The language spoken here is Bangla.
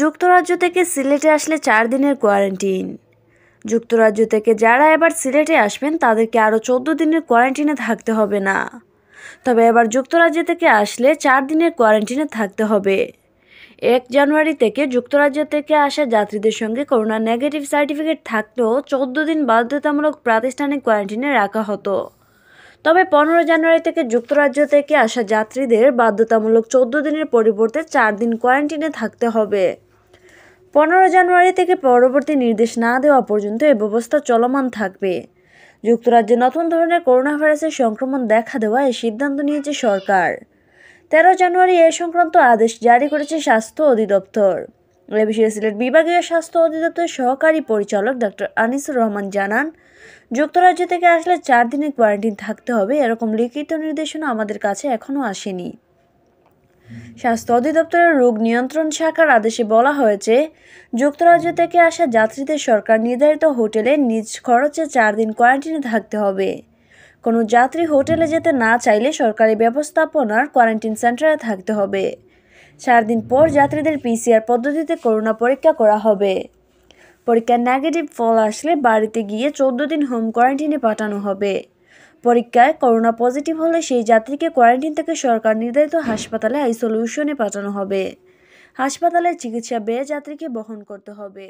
যুক্তরাজ্য থেকে সিলেটে আসলে চার দিনের কোয়ারেন্টিন যুক্তরাজ্য থেকে যারা এবার সিলেটে আসবেন তাদেরকে আরও চোদ্দ দিনের কোয়ারেন্টিনে থাকতে হবে না তবে এবার যুক্তরাজ্য থেকে আসলে চার দিনের কোয়ারেন্টিনে থাকতে হবে এক জানুয়ারি থেকে যুক্তরাজ্য থেকে আসা যাত্রীদের সঙ্গে করোনা নেগেটিভ সার্টিফিকেট থাকলেও চোদ্দ দিন বাধ্যতামূলক প্রাতিষ্ঠানিক কোয়ারেন্টিনে রাখা হতো তবে পনেরো জানুয়ারি থেকে যুক্তরাজ্য থেকে আসা যাত্রীদের বাধ্যতামূলক চোদ্দ দিনের পরিবর্তে চার দিন কোয়ারেন্টিনে থাকতে হবে পনেরো জানুয়ারি থেকে পরবর্তী নির্দেশ না দেওয়া পর্যন্ত এ ব্যবস্থা চলমান থাকবে যুক্তরাজ্যে নতুন ধরনের করোনা ভাইরাসের সংক্রমণ দেখা দেওয়া এই সিদ্ধান্ত নিয়েছে সরকার তেরো জানুয়ারি এ সংক্রান্ত আদেশ জারি করেছে স্বাস্থ্য অধিদপ্তর বিষয়ে সিলেট বিভাগীয় স্বাস্থ্য অধিদপ্তরের সহকারী পরিচালক ডক্টর আনিসুর রহমান জানান যুক্তরাজ্য থেকে আসলে চার দিনের কোয়ারেন্টিন থাকতে হবে এরকম লিখিত নির্দেশনা আমাদের কাছে এখনও আসেনি স্বাস্থ্য অধিদপ্তরের রোগ নিয়ন্ত্রণ শাখার আদেশে বলা হয়েছে যুক্তরাজ্য থেকে আসা যাত্রীদের সরকার নির্ধারিত হোটেলে নিজ খরচে চার দিন কোয়ারেন্টিনে থাকতে হবে কোনো যাত্রী হোটেলে যেতে না চাইলে সরকারি ব্যবস্থাপনার কোয়ারেন্টিন সেন্টারে থাকতে হবে চার দিন পর যাত্রীদের পিসিআর পদ্ধতিতে করোনা পরীক্ষা করা হবে পরীক্ষার নেগেটিভ ফল আসলে বাড়িতে গিয়ে চোদ্দ দিন হোম কোয়ারেন্টিনে পাঠানো হবে পরীক্ষায় করোনা পজিটিভ হলে সেই যাত্রীকে কোয়ারেন্টিন থেকে সরকার নির্ধারিত হাসপাতালে আইসোলিউশনে পাঠানো হবে হাসপাতালের চিকিৎসা ব্যয় যাত্রীকে বহন করতে হবে